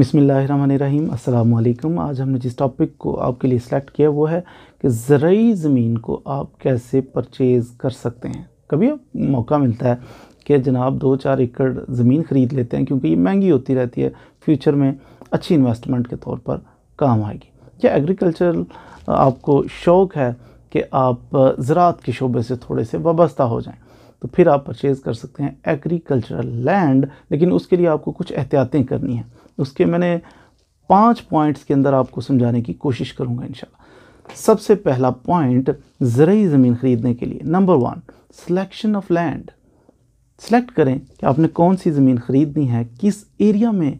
بسم اللہ الرحمن الرحیم السلام علیکم آج ہم نے جس ٹاپک کو آپ کے لیے سلیکٹ کیا وہ ہے کہ زرعی زمین کو آپ کیسے پرچیز کر سکتے ہیں کبھی موقع ملتا ہے کہ جناب دو چار ایکڑ زمین خرید لیتے ہیں کیونکہ یہ مہنگی ہوتی رہتی ہے فیوچر میں اچھی انویسٹمنٹ کے طور پر کام آئے گی یا اگریکلچر آپ کو شوق ہے کہ آپ زراعت کے شعبے سے تھوڑے سے وابستہ ہو جائیں تو پھر آپ پرچیز کر سکتے ہیں ایگریکلچرل لینڈ لیکن اس کے لیے آپ کو کچھ احتیاطیں کرنی ہیں اس کے میں نے پانچ پوائنٹس کے اندر آپ کو سمجھانے کی کوشش کروں گا انشاءاللہ سب سے پہلا پوائنٹ زرعی زمین خریدنے کے لیے number one selection of land select کریں کہ آپ نے کون سی زمین خریدنی ہے کس ایریا میں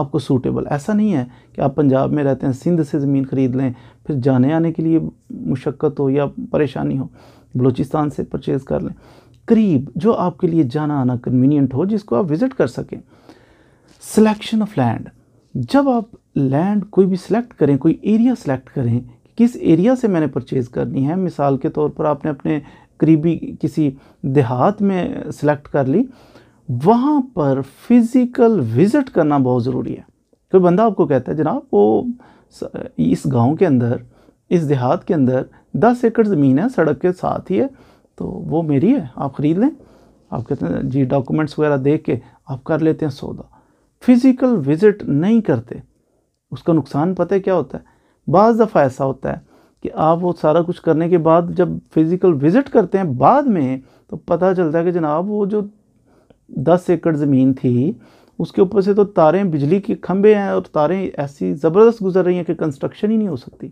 آپ کو سوٹیبل ایسا نہیں ہے کہ آپ پنجاب میں رہتے ہیں سندھ سے زمین خرید لیں پھر جانے آنے کے لیے مشقت ہو یا پریشانی ہو بلوچستان سے پرچیز کر لیں قریب جو آپ کے لیے جانا آنا کنوینینٹ ہو جس کو آپ وزٹ کر سکیں سلیکشن آف لینڈ جب آپ لینڈ کوئی بھی سلیکٹ کریں کوئی ایریا سلیکٹ کریں کس ایریا سے میں نے پرچیز کرنی ہے مثال کے طور پر آپ نے اپنے قریبی کسی دیہات میں سلیکٹ کر لی وہاں پر فزیکل وزٹ کرنا بہت ضروری ہے کوئی بندہ آپ کو کہتا ہے جناب وہ اس گاؤں کے اندر اس دیہات کے اندر دس ایکڑ زمین ہے سڑک کے ساتھ ہی ہے تو وہ میری ہے آپ خرید لیں آپ کہتے ہیں جی ڈاکومنٹس وغیرہ دیکھ کے آپ کر لیتے ہیں سودا فزیکل وزٹ نہیں کرتے اس کا نقصان پتہ کیا ہوتا ہے بعض دفعہ ایسا ہوتا ہے کہ آپ وہ سارا کچھ کرنے کے بعد جب فزیکل وزٹ کرتے ہیں بعد میں تو پتہ چلتا ہے کہ جناب وہ جو دس ایکڑ زمین تھی اس کے اوپر سے تو تاریں بجلی کے کھمبے ہیں اور تاریں ایسی زبردست گزر رہی ہیں کہ کنسٹرکشن ہی نہیں ہو سکتی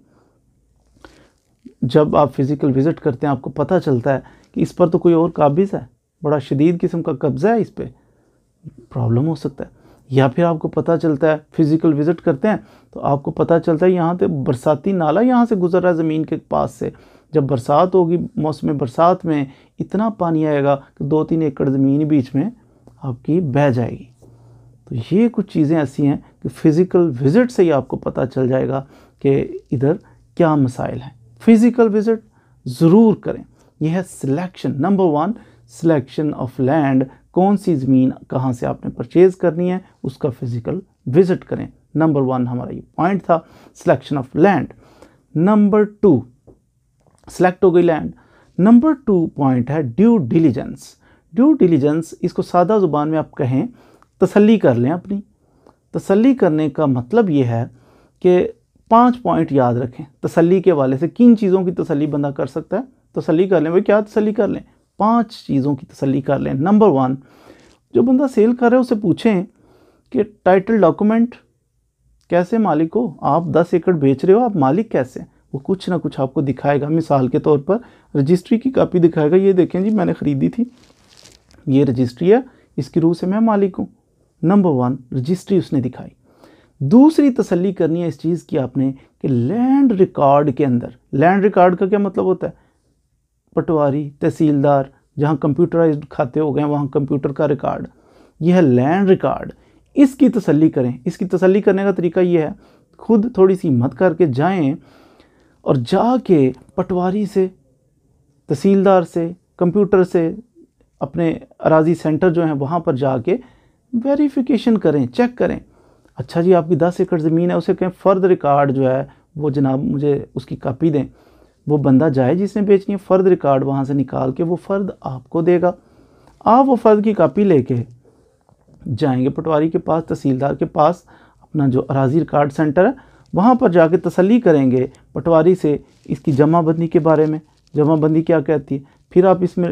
جب آپ فزیکل وزٹ کرتے ہیں آپ کو پتہ چلتا ہے کہ اس پر تو کوئی اور قابض ہے بڑا شدید قسم کا قبضہ ہے اس پہ پرابلم ہو سکتا ہے یا پھر آپ کو پتہ چلتا ہے فزیکل وزٹ کرتے ہیں تو آپ کو پتہ چلتا ہے یہاں پہ برساتی نالا یہاں سے گزر رہا ہے زمین کے پاس سے جب برسات ہوگی موسم برسات میں اتنا پانی آئے گا کہ دو تین ایکڑ زمین بیچ میں آپ کی بہہ جائے گی تو یہ کچھ چیزیں ایسی ہیں کہ فزیکل وزٹ سے ہی آپ کو پتہ چل جائے گا کہ ادھر کیا مسائل ہیں فزیکل وزٹ ضرور کریں یہ ہے selection number one selection of land کون سی زمین کہاں سے آپ نے پرچیز کرنی ہے اس کا فزیکل وزٹ کریں نمبر ون ہمارا یہ پوائنٹ تھا selection of land number two select ہو گئی لینڈ نمبر ٹو پوائنٹ ہے ڈیو ڈیلیجنس ڈیو ڈیلیجنس اس کو سادہ زبان میں آپ کہیں تسلی کر لیں اپنی تسلی کرنے کا مطلب یہ ہے کہ پانچ پوائنٹ یاد رکھیں تسلی کے والے سے کن چیزوں کی تسلی بندہ کر سکتا ہے تسلی کر لیں وہ کیا تسلی کر لیں پانچ چیزوں کی تسلی کر لیں نمبر ون جو بندہ سیل کر رہا ہے اسے پوچھیں کہ ٹائٹل ڈاکومنٹ کیسے مالک ہو آپ دس ایکڑ بیچ رہے ہو آپ مالک کیسے وہ کچھ نہ کچھ آپ کو دکھائے گا مثال کے طور پر رجسٹری کی کاپی دکھائے گا یہ دیکھیں جی میں نے خریدی تھی یہ رجسٹری ہے اس کی روح سے میں مالک ہوں نمبر ون رجسٹری اس نے دکھائی دوسری تسلی کرنی ہے اس چیز کی آپ نے کہ لینڈ ریکارڈ کے اندر لینڈ ریکارڈ کا کیا مطلب ہوتا ہے پٹواری تحصیلدار جہاں کمپیوٹرائزڈ کھاتے ہو گئے ہیں وہاں کمپیوٹر کا ریکارڈ یہ ہے لینڈ ریکارڈ اس کی تسلی کریں اس کی تسلی کرنے کا طریقہ یہ ہے خود تھوڑی سی مت کر کے جائیں اور جا کے پٹواری سے تحصیلدار سے کمپیوٹر سے اپنے اراضی سینٹر جو ہیں وہاں پر جا کے ویریفیکیشن کریں چیک کریں اچھا جی آپ کی دس ایکڑ زمین ہے اسے کہیں فرد ریکارڈ جو ہے وہ جناب مجھے اس کی کاپی دیں وہ بندہ جائے جس نے بیچنی ہے فرد ریکارڈ وہاں سے نکال کے وہ فرد آپ کو دے گا آپ وہ فرد کی کاپی لے کے جائیں گے پٹواری کے پاس تحصیلدار کے پاس اپنا جو اراضی ریکارڈ سینٹر ہے وہاں پر جا کے تسلی کریں گے پٹواری سے اس کی جمع بندی کے بارے میں جمع بندی کیا کہتی ہے پھر آپ اس میں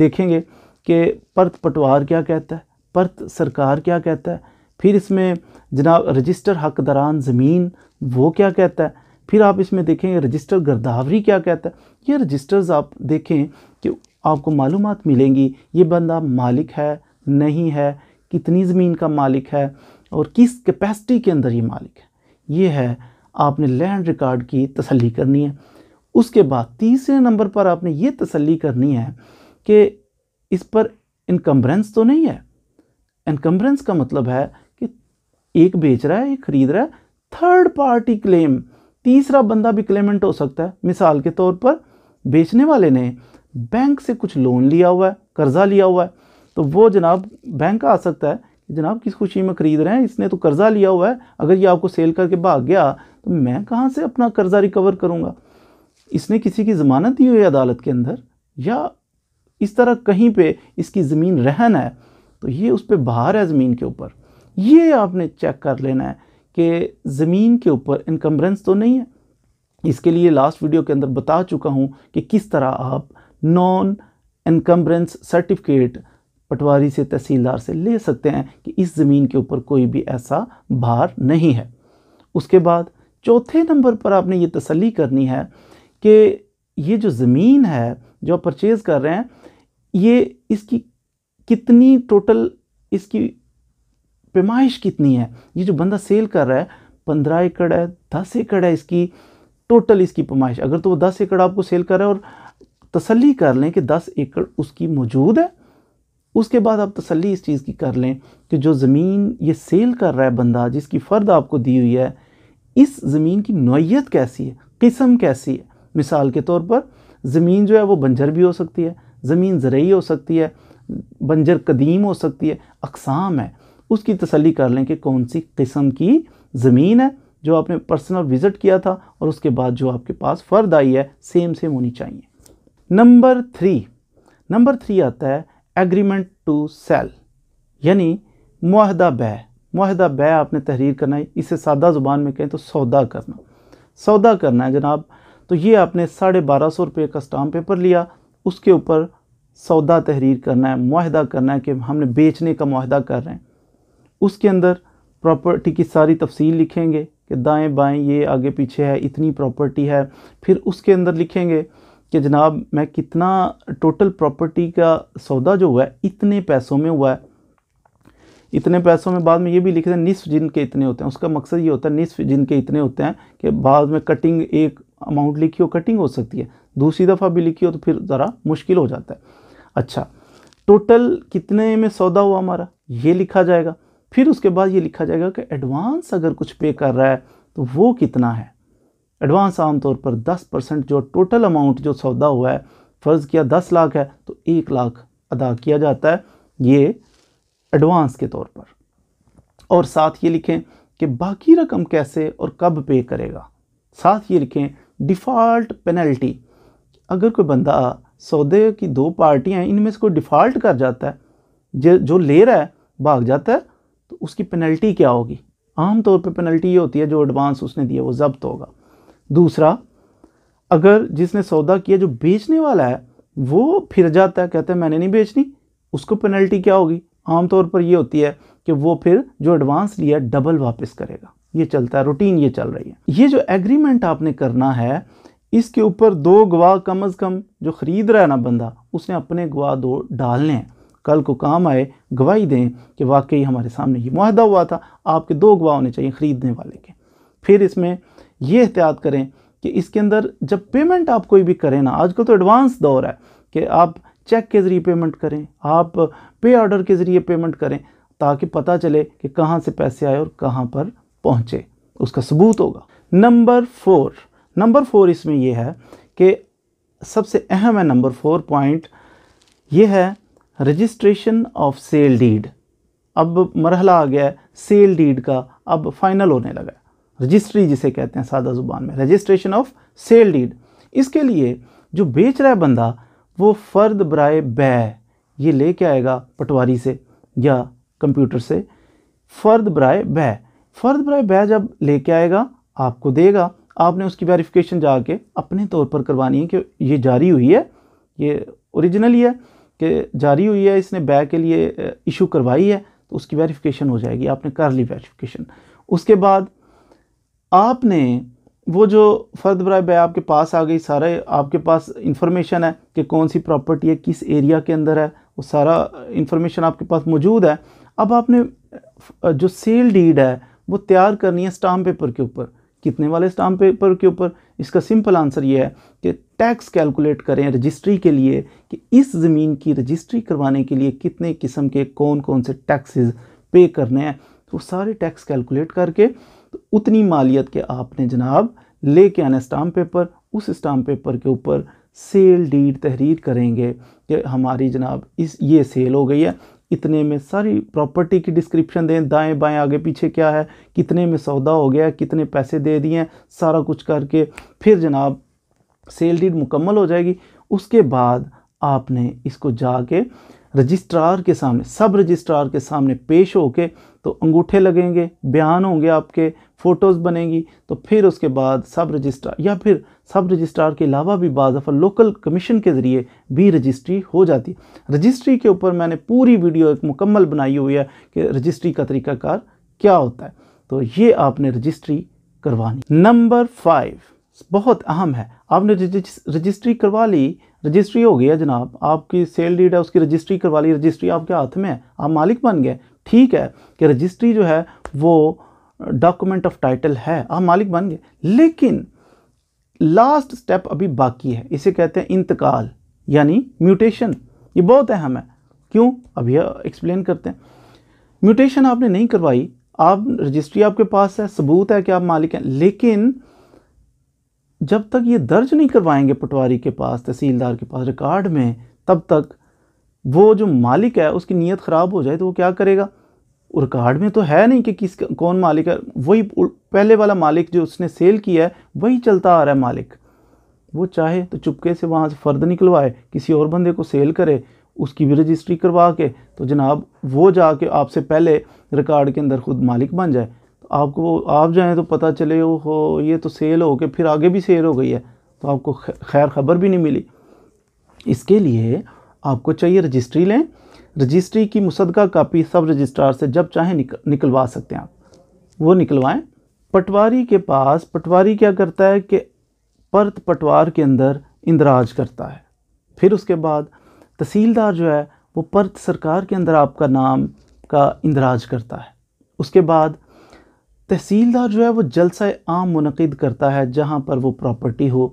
دیکھیں گے کہ پرت پٹوار کیا کہتا ہے پرت سرکار کیا کہتا ہے پھر اس میں جناب رجسٹر حق دران زمین وہ کیا کہتا ہے پھر آپ اس میں دیکھیں رجسٹر گرداوری کیا کہتا ہے یہ رجسٹرز آپ دیکھیں کہ آپ کو معلومات ملیں گی یہ بندہ مالک ہے نہیں ہے کتنی زمین کا مالک ہے اور کس کیپیسٹی کے اندر یہ مالک ہے یہ ہے آپ نے لینڈ ریکارڈ کی تسلی کرنی ہے اس کے بعد تیسرے نمبر پر آپ نے یہ تسلی کرنی ہے کہ اس پر انکمبرنس تو نہیں ہے انکمبرنس کا مطلب ہے ایک بیچ رہا ہے ایک خرید رہا ہے تھرڈ پارٹی کلیم تیسرا بندہ بھی کلیمنٹ ہو سکتا ہے مثال کے طور پر بیچنے والے نے بینک سے کچھ لون لیا ہوا ہے قرضہ لیا ہوا ہے تو وہ جناب بینک آ سکتا ہے کہ جناب کس خوشی میں خرید رہے ہیں اس نے تو قرضہ لیا ہوا ہے اگر یہ آپ کو سیل کر کے بھاگ گیا تو میں کہاں سے اپنا قرضہ ریکور کروں گا اس نے کسی کی ضمانت دی ہوئی عدالت کے اندر یا اس طرح کہیں پہ اس کی زمین رہن ہے تو یہ اس پہ باہر ہے زمین کے اوپر یہ آپ نے چیک کر لینا ہے کہ زمین کے اوپر انکمبرنس تو نہیں ہے اس کے لیے لاسٹ ویڈیو کے اندر بتا چکا ہوں کہ کس طرح آپ نان انکمبرنس سرٹیفکیٹ پٹواری سے تحصیلدار سے لے سکتے ہیں کہ اس زمین کے اوپر کوئی بھی ایسا بھار نہیں ہے اس کے بعد چوتھے نمبر پر آپ نے یہ تسلی کرنی ہے کہ یہ جو زمین ہے جو آپ پرچیز کر رہے ہیں یہ اس کی کتنی ٹوٹل اس کی پیمائش کتنی ہے یہ جو بندہ سیل کر رہا ہے پندرہ ایکڑ ہے دس ایکڑ ہے اس کی ٹوٹل اس کی پیمائش اگر تو وہ دس ایکڑ آپ کو سیل کر رہا ہے اور تسلی کر لیں کہ دس ایکڑ اس کی موجود ہے اس کے بعد آپ تسلی اس چیز کی کر لیں کہ جو زمین یہ سیل کر رہا ہے بندہ جس کی فرد آپ کو دی ہوئی ہے اس زمین کی نوعیت کیسی ہے قسم کیسی ہے مثال کے طور پر زمین جو ہے وہ بنجر بھی ہو سکتی ہے زمین زرعی ہو سکتی ہے بنجر قدیم ہو سکتی ہے اقسام ہے اس کی تسلی کر لیں کہ کون سی قسم کی زمین ہے جو آپ نے پرسنل وزٹ کیا تھا اور اس کے بعد جو آپ کے پاس فرد آئی ہے سیم سیم ہونی چاہیے نمبر تھری نمبر تھری آتا ہے ایگریمنٹ ٹو سیل یعنی معاہدہ بے معاہدہ بے آپ نے تحریر کرنا ہے اسے سادہ زبان میں کہیں تو سودا کرنا سودا کرنا ہے جناب تو یہ آپ نے ساڑھے بارہ سو روپے کا اسٹام پیپر لیا اس کے اوپر سودا تحریر کرنا ہے معاہدہ کرنا ہے کہ ہم نے بیچنے کا معاہدہ کر رہے ہیں اس کے اندر پراپرٹی کی ساری تفصیل لکھیں گے کہ دائیں بائیں یہ آگے پیچھے ہے اتنی پراپرٹی ہے پھر اس کے اندر لکھیں گے کہ جناب میں کتنا ٹوٹل پراپرٹی کا سودا جو ہوا ہے اتنے پیسوں میں ہوا ہے اتنے پیسوں میں بعد میں یہ بھی لکھ ہیں نصف جن کے اتنے ہوتے ہیں اس کا مقصد یہ ہوتا ہے نصف جن کے اتنے ہوتے ہیں کہ بعد میں کٹنگ ایک اماؤنٹ لکھی ہو کٹنگ ہو سکتی ہے دوسری دفعہ بھی لکھی ہو تو پھر ذرا مشکل ہو جاتا ہے اچھا ٹوٹل کتنے میں سودا ہوا ہمارا یہ لکھا جائے گا پھر اس کے بعد یہ لکھا جائے گا کہ ایڈوانس اگر کچھ پے کر رہا ہے تو وہ کتنا ہے ایڈوانس عام طور پر دس پرسنٹ جو ٹوٹل اماؤنٹ جو سودا ہوا ہے فرض کیا دس لاکھ ہے تو ایک لاکھ ادا کیا جاتا ہے یہ ایڈوانس کے طور پر اور ساتھ یہ لکھیں کہ باقی رقم کیسے اور کب پے کرے گا ساتھ یہ لکھیں ڈیفالٹ پینلٹی اگر کوئی بندہ سودے کی دو پارٹیاں ہیں ان میں سے کوئی ڈیفالٹ کر جاتا ہے جو لے رہا ہے بھاگ جاتا ہے تو اس کی پینلٹی کیا ہوگی عام طور پہ پینلٹی یہ ہوتی ہے جو ایڈوانس اس نے دیا وہ ضبط ہوگا دوسرا اگر جس نے سودا کیا جو بیچنے والا ہے وہ پھر جاتا ہے کہتا ہے میں نے نہیں بیچنی اس کو پینلٹی کیا ہوگی عام طور پر یہ ہوتی ہے کہ وہ پھر جو ایڈوانس لیا ڈبل واپس کرے گا یہ چلتا ہے روٹین یہ چل رہی ہے یہ جو ایگریمنٹ آپ نے کرنا ہے اس کے اوپر دو گواہ کم از کم جو خرید رہا ہے نا بندہ اس نے اپنے گواہ دو ڈالنے ہیں کل کو کام آئے گواہی دیں کہ واقعی ہمارے سامنے یہ معاہدہ ہوا تھا آپ کے دو گواہ ہونے چاہیے خریدنے والے کے پھر اس میں یہ احتیاط کریں کہ اس کے اندر جب پیمنٹ آپ کوئی بھی کریں نا آج کل تو ایڈوانس دور ہے کہ آپ چیک کے ذریعے پیمنٹ کریں آپ پے آرڈر کے ذریعے پیمنٹ کریں تاکہ پتہ چلے کہ کہاں سے پیسے آئے اور کہاں پر پہنچے اس کا ثبوت ہوگا نمبر فور نمبر فور اس میں یہ ہے کہ سب سے اہم ہے نمبر فور پوائنٹ یہ ہے رجسٹریشن آف سیل ڈیڈ اب مرحلہ آ گیا ہے سیل ڈیڈ کا اب فائنل ہونے لگا ہے رجسٹری جسے کہتے ہیں سادہ زبان میں رجسٹریشن آف سیل ڈیڈ اس کے لیے جو بیچ رہا ہے بندہ وہ فرد برائے بے یہ لے کے آئے گا پٹواری سے یا کمپیوٹر سے فرد برائے بے فرد برائے بے جب لے کے آئے گا آپ کو دے گا آپ نے اس کی ویریفکیشن جا کے اپنے طور پر کروانی ہے کہ یہ جاری ہوئی ہے یہ اوریجنل ہی ہے کہ جاری ہوئی ہے اس نے بے کے لیے ایشو کروائی ہے تو اس کی ویریفیکیشن ہو جائے گی آپ نے کر لی ویریفیکیشن اس کے بعد آپ نے وہ جو فرد برائے بے آپ کے پاس آ گئی سارے آپ کے پاس انفارمیشن ہے کہ کون سی پراپرٹی ہے کس ایریا کے اندر ہے وہ سارا انفارمیشن آپ کے پاس موجود ہے اب آپ نے جو سیل ڈیڈ ہے وہ تیار کرنی ہے اسٹام پیپر کے اوپر کتنے والے اسٹام پیپر کے اوپر اس کا سمپل آنسر یہ ہے کہ ٹیکس کیلکولیٹ کریں رجسٹری کے لیے کہ اس زمین کی رجسٹری کروانے کے لیے کتنے قسم کے کون کون سے ٹیکسز پے کرنے ہیں تو سارے ٹیکس کیلکولیٹ کر کے اتنی مالیت کے آپ نے جناب لے کے آنا اسٹامپ پیپر اس اسٹامپ پیپر کے اوپر سیل ڈیڈ تحریر کریں گے کہ ہماری جناب اس یہ سیل ہو گئی ہے اتنے میں ساری پراپرٹی کی ڈسکرپشن دیں دائیں بائیں آگے پیچھے کیا ہے کتنے میں سودا ہو گیا ہے کتنے پیسے دے دیے ہیں سارا کچھ کر کے پھر جناب سیل ڈیڈ مکمل ہو جائے گی اس کے بعد آپ نے اس کو جا کے رجسٹرار کے سامنے سب رجسٹرار کے سامنے پیش ہو کے تو انگوٹھے لگیں گے بیان ہوں گے آپ کے فوٹوز بنیں گی تو پھر اس کے بعد سب رجسٹرار یا پھر سب رجسٹرار کے علاوہ بھی بعض دفعہ لوکل کمیشن کے ذریعے بھی رجسٹری ہو جاتی رجسٹری کے اوپر میں نے پوری ویڈیو ایک مکمل بنائی ہوئی ہے کہ رجسٹری کا طریقہ کار کیا ہوتا ہے تو یہ آپ نے رجسٹری کروانی نمبر فائیو بہت اہم ہے آپ نے رجسٹری کروا لی رجسٹری ہو گیا جناب آپ کی سیل ڈیڈ ہے اس کی رجسٹری کروا لی رجسٹری آپ کے ہاتھ میں ہے آپ مالک بن گئے ٹھیک ہے کہ رجسٹری جو ہے وہ ڈاکومنٹ آف ٹائٹل ہے آپ مالک بن گئے لیکن لاسٹ سٹیپ ابھی باقی ہے اسے کہتے ہیں انتقال یعنی میوٹیشن یہ بہت اہم ہے کیوں اب یہ ایکسپلین کرتے ہیں میوٹیشن آپ نے نہیں کروائی آپ رجسٹری آپ کے پاس ہے ثبوت ہے کہ آپ مالک ہیں لیکن جب تک یہ درج نہیں کروائیں گے پٹواری کے پاس تحصیلدار کے پاس ریکارڈ میں تب تک وہ جو مالک ہے اس کی نیت خراب ہو جائے تو وہ کیا کرے گا ریکارڈ میں تو ہے نہیں کہ کس کون مالک ہے وہی پہلے والا مالک جو اس نے سیل کیا ہے وہی چلتا آ رہا ہے مالک وہ چاہے تو چپکے سے وہاں سے فرد نکلوائے کسی اور بندے کو سیل کرے اس کی بھی رجسٹری کروا کے تو جناب وہ جا کے آپ سے پہلے ریکارڈ کے اندر خود مالک بن جائے تو آپ کو آپ جائیں تو پتہ چلے او ہو یہ تو سیل ہو کے پھر آگے بھی سیل ہو گئی ہے تو آپ کو خیر خبر بھی نہیں ملی اس کے لیے آپ کو چاہیے رجسٹری لیں رجسٹری کی مصدقہ کاپی سب رجسٹرار سے جب چاہیں نکلوا سکتے ہیں آپ وہ نکلوائیں پٹواری کے پاس پٹواری کیا کرتا ہے کہ پرت پٹوار کے اندر اندراج کرتا ہے پھر اس کے بعد تحصیلدار جو ہے وہ پرت سرکار کے اندر آپ کا نام کا اندراج کرتا ہے اس کے بعد تحصیلدار جو ہے وہ جلسہ عام منعقد کرتا ہے جہاں پر وہ پراپرٹی ہو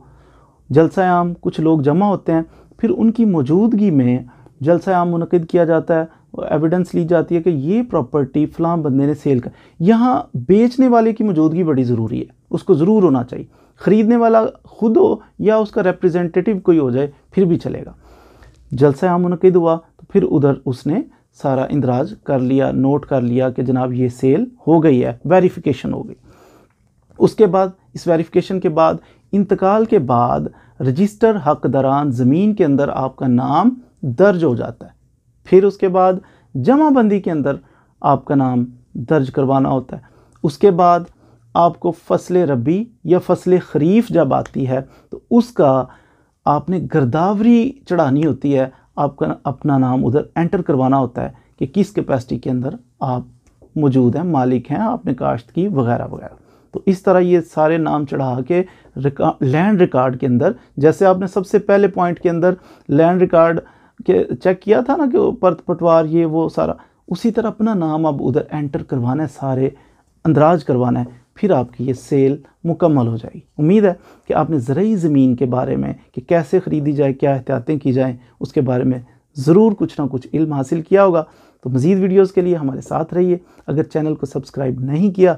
جلسہ عام کچھ لوگ جمع ہوتے ہیں پھر ان کی موجودگی میں جلسہ عام منعقد کیا جاتا ہے ایویڈنس لی جاتی ہے کہ یہ پراپرٹی فلاں بندے نے سیل کر یہاں بیچنے والے کی موجودگی بڑی ضروری ہے اس کو ضرور ہونا چاہیے خریدنے والا خود ہو یا اس کا ریپریزنٹیٹیو کوئی ہو جائے پھر بھی چلے گا جلسہ عام منعقد ہوا تو پھر ادھر اس نے سارا اندراج کر لیا نوٹ کر لیا کہ جناب یہ سیل ہو گئی ہے ویریفیکیشن ہو گئی اس کے بعد اس ویریفیکیشن کے بعد انتقال کے بعد رجسٹر حق دران زمین کے اندر آپ کا نام درج ہو جاتا ہے پھر اس کے بعد جمع بندی کے اندر آپ کا نام درج کروانا ہوتا ہے اس کے بعد آپ کو فصل ربی یا فصل خریف جب آتی ہے تو اس کا آپ نے گرداوری چڑھانی ہوتی ہے آپ کا اپنا نام ادھر انٹر کروانا ہوتا ہے کہ کس کیپیسٹی کے اندر آپ موجود ہیں مالک ہیں آپ نے کاشت کی وغیرہ وغیرہ تو اس طرح یہ سارے نام چڑھا کے لینڈ ریکارڈ کے اندر جیسے آپ نے سب سے پہلے پوائنٹ کے اندر لینڈ ریکارڈ کہ چیک کیا تھا نا کہ پرت پٹوار یہ وہ سارا اسی طرح اپنا نام اب ادھر انٹر کروانا ہے سارے اندراج کروانا ہے پھر آپ کی یہ سیل مکمل ہو جائے گی امید ہے کہ آپ نے زرعی زمین کے بارے میں کہ کیسے خریدی جائے کیا احتیاطیں کی جائیں اس کے بارے میں ضرور کچھ نہ کچھ علم حاصل کیا ہوگا تو مزید ویڈیوز کے لیے ہمارے ساتھ رہیے اگر چینل کو سبسکرائب نہیں کیا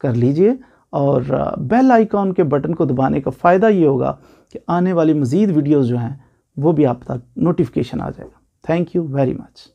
کر لیجئے اور بیل آئیکن کے بٹن کو دبانے کا فائدہ یہ ہوگا کہ آنے والی مزید ویڈیوز جو ہیں وہ بھی آپ تک نوٹیفکیشن آ جائے گا تھینک یو ویری مچ